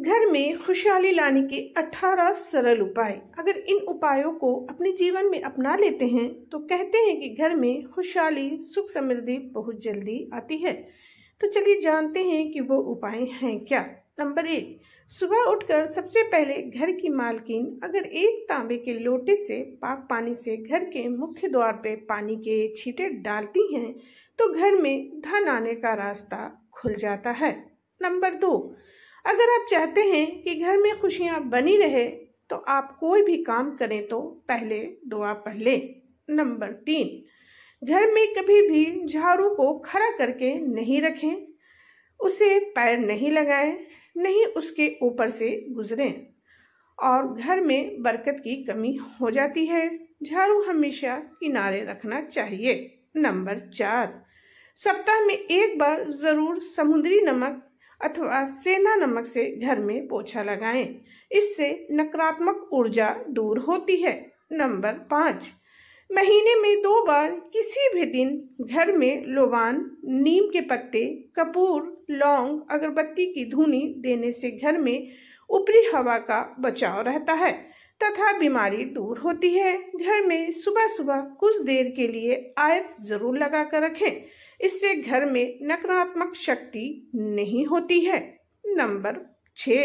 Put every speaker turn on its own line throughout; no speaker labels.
घर में खुशहाली लाने के 18 सरल उपाय अगर इन उपायों को अपने जीवन में अपना लेते हैं तो कहते हैं कि घर में खुशहाली सुख समृद्धि बहुत जल्दी आती है तो चलिए जानते हैं कि वो उपाय हैं क्या नंबर एक सुबह उठकर सबसे पहले घर की मालकिन अगर एक तांबे के लोटे से पाक पानी से घर के मुख्य द्वार पर पानी के छीटे डालती हैं तो घर में धन आने का रास्ता खुल जाता है नंबर दो अगर आप चाहते हैं कि घर में खुशियाँ बनी रहे तो आप कोई भी काम करें तो पहले दुआ पढ़ लें नंबर तीन घर में कभी भी झाड़ू को खड़ा करके नहीं रखें उसे पैर नहीं लगाएं नहीं उसके ऊपर से गुजरें और घर में बरकत की कमी हो जाती है झाड़ू हमेशा किनारे रखना चाहिए नंबर चार सप्ताह में एक बार ज़रूर समुद्री नमक अथवा सेना नमक से घर में पोछा लगाएं। इससे नकारात्मक ऊर्जा दूर होती है नंबर पाँच महीने में दो बार किसी भी दिन घर में लोबान नीम के पत्ते कपूर लौंग अगरबत्ती की धुनी देने से घर में ऊपरी हवा का बचाव रहता है तथा बीमारी दूर होती है घर में सुबह सुबह कुछ देर के लिए आयत जरूर लगा कर रखें इससे घर में नकारात्मक शक्ति नहीं होती है नंबर छ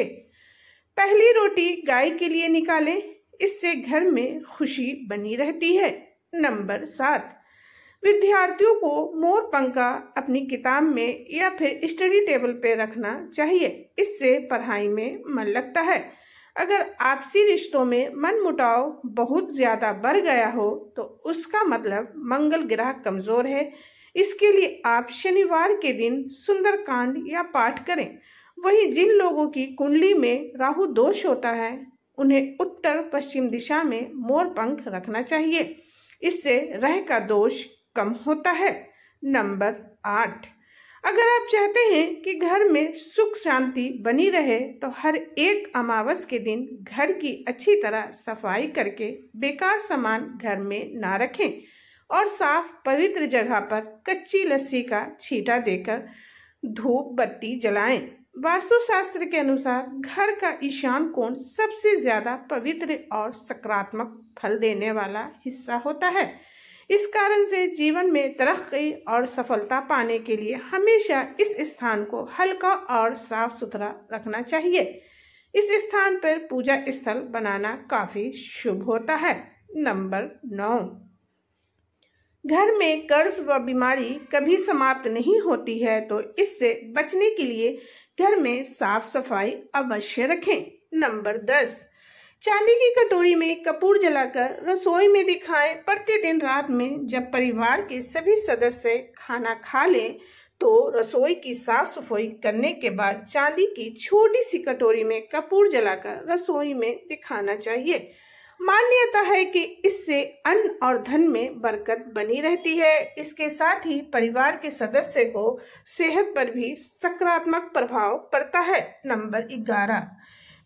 पहली रोटी गाय के लिए निकालें इससे घर में खुशी बनी रहती है नंबर सात विद्यार्थियों को मोर पंखा अपनी किताब में या फिर स्टडी टेबल पर रखना चाहिए इससे पढ़ाई में मन लगता है अगर आपसी रिश्तों में मनमुटाव बहुत ज़्यादा बढ़ गया हो तो उसका मतलब मंगल ग्रह कमज़ोर है इसके लिए आप शनिवार के दिन सुंदरकांड या पाठ करें वहीं जिन लोगों की कुंडली में राहु दोष होता है उन्हें उत्तर पश्चिम दिशा में मोर पंख रखना चाहिए इससे रह का दोष कम होता है नंबर आठ अगर आप चाहते हैं कि घर में सुख शांति बनी रहे तो हर एक अमावस के दिन घर की अच्छी तरह सफाई करके बेकार सामान घर में ना रखें और साफ पवित्र जगह पर कच्ची लस्सी का छीटा देकर धूप बत्ती जलाएं। वास्तुशास्त्र के अनुसार घर का ईशान कोण सबसे ज्यादा पवित्र और सकारात्मक फल देने वाला हिस्सा होता है इस कारण से जीवन में तरक्की और सफलता पाने के लिए हमेशा इस स्थान को हल्का और साफ सुथरा रखना चाहिए इस स्थान पर पूजा स्थल बनाना काफी शुभ होता है नंबर नौ घर में कर्ज व बीमारी कभी समाप्त नहीं होती है तो इससे बचने के लिए घर में साफ सफाई अवश्य रखें नंबर दस चांदी की कटोरी में कपूर जलाकर रसोई में दिखाएं प्रतिदिन रात में जब परिवार के सभी सदस्य खाना खा लें तो रसोई की साफ सफाई करने के बाद चांदी की छोटी सी कटोरी में कपूर जलाकर रसोई में दिखाना चाहिए मान्यता है कि इससे अन्न और धन में बरकत बनी रहती है इसके साथ ही परिवार के सदस्य को सेहत पर भी सकारात्मक प्रभाव पड़ता है नंबर ग्यारह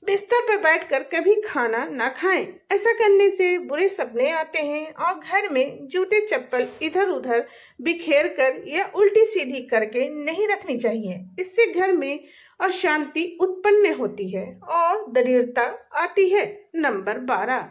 बिस्तर पर बैठकर कभी खाना ना खाएं। ऐसा करने से बुरे सपने आते हैं और घर में जूते चप्पल इधर उधर बिखेर कर या उल्टी सीधी करके नहीं रखनी चाहिए इससे घर में अशांति उत्पन्न होती है और दरिद्रता आती है नंबर बारह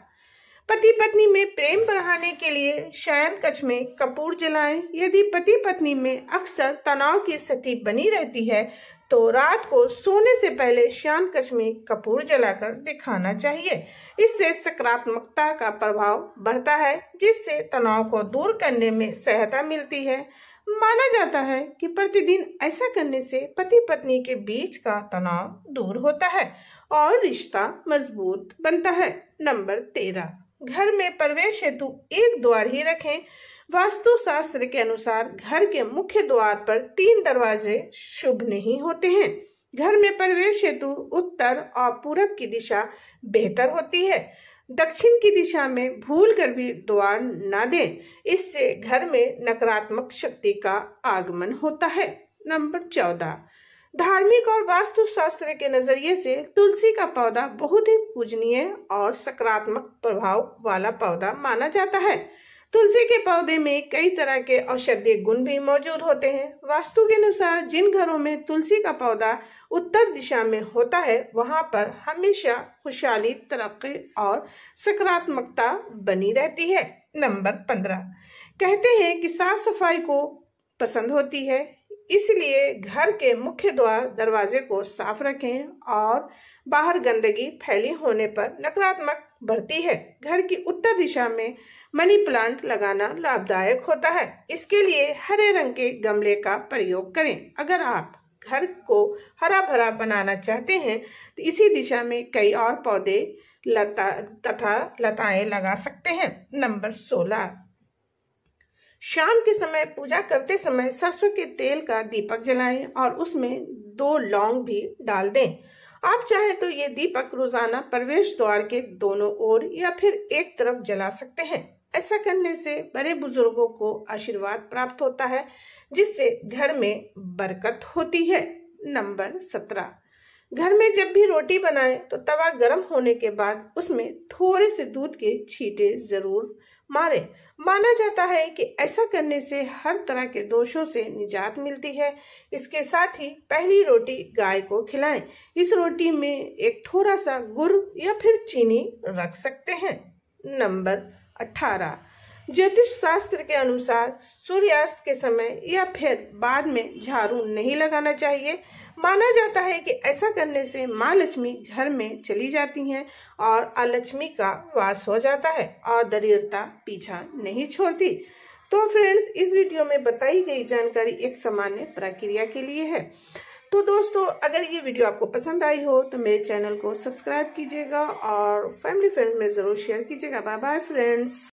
पति पत्नी में प्रेम बढ़ाने के लिए शयन कक्ष में कपूर जलाएं यदि पति पत्नी में अक्सर तनाव की स्थिति बनी रहती है तो रात को सोने से पहले श्याम कश्मी कपूर जलाकर दिखाना चाहिए इससे सकारात्मकता का प्रभाव बढ़ता है जिससे तनाव को दूर करने में सहायता मिलती है माना जाता है कि प्रतिदिन ऐसा करने से पति पत्नी के बीच का तनाव दूर होता है और रिश्ता मजबूत बनता है नंबर तेरह घर में प्रवेश हेतु एक द्वार ही रखें वास्तु शास्त्र के अनुसार घर के मुख्य द्वार पर तीन दरवाजे शुभ नहीं होते हैं घर में प्रवेश हेतु उत्तर और पूरब की दिशा बेहतर होती है दक्षिण की दिशा में भूल कर भी द्वार ना दें इससे घर में नकारात्मक शक्ति का आगमन होता है नंबर चौदह धार्मिक और वास्तु शास्त्र के नजरिए से तुलसी का पौधा बहुत ही पूजनीय और सकारात्मक प्रभाव वाला पौधा माना जाता है तुलसी के पौधे में कई तरह के औषधीय गुण भी मौजूद होते हैं वास्तु के अनुसार जिन घरों में तुलसी का पौधा उत्तर दिशा में होता है वहां पर हमेशा खुशहाली तरक्की और सकारात्मकता बनी रहती है नंबर पंद्रह कहते हैं कि साफ सफाई को पसंद होती है इसलिए घर के मुख्य द्वार दरवाजे को साफ रखें और बाहर गंदगी फैली होने पर नकारात्मक बढ़ती है घर की उत्तर दिशा में मनी प्लांट लगाना लाभदायक होता है इसके लिए हरे रंग के गमले का प्रयोग करें अगर आप घर को हरा भरा बनाना चाहते हैं तो इसी दिशा में कई और पौधे लता तथा लताएं लगा सकते हैं नंबर सोलह शाम के समय पूजा करते समय सरसों के तेल का दीपक जलाएं और उसमें दो लौंग भी डाल दें आप चाहें तो ये दीपक रोजाना प्रवेश द्वार के दोनों ओर या फिर एक तरफ जला सकते हैं ऐसा करने से बड़े बुजुर्गों को आशीर्वाद प्राप्त होता है जिससे घर में बरकत होती है नंबर सत्रह घर में जब भी रोटी बनाएं तो तवा गर्म होने के बाद उसमें थोड़े से दूध के छींटे ज़रूर मारें माना जाता है कि ऐसा करने से हर तरह के दोषों से निजात मिलती है इसके साथ ही पहली रोटी गाय को खिलाएं इस रोटी में एक थोड़ा सा गुड़ या फिर चीनी रख सकते हैं नंबर अठारह ज्योतिष शास्त्र के अनुसार सूर्यास्त के समय या फिर बाद में झाड़ू नहीं लगाना चाहिए माना जाता है कि ऐसा करने से माँ लक्ष्मी घर में चली जाती हैं और अलक्ष्मी का वास हो जाता है और दरिद्रता पीछा नहीं छोड़ती तो फ्रेंड्स इस वीडियो में बताई गई जानकारी एक सामान्य प्रक्रिया के लिए है तो दोस्तों अगर ये वीडियो आपको पसंद आई हो तो मेरे चैनल को सब्सक्राइब कीजिएगा और फैमिली फ्रेंड्स में ज़रूर शेयर कीजिएगा बाय बाय फ्रेंड्स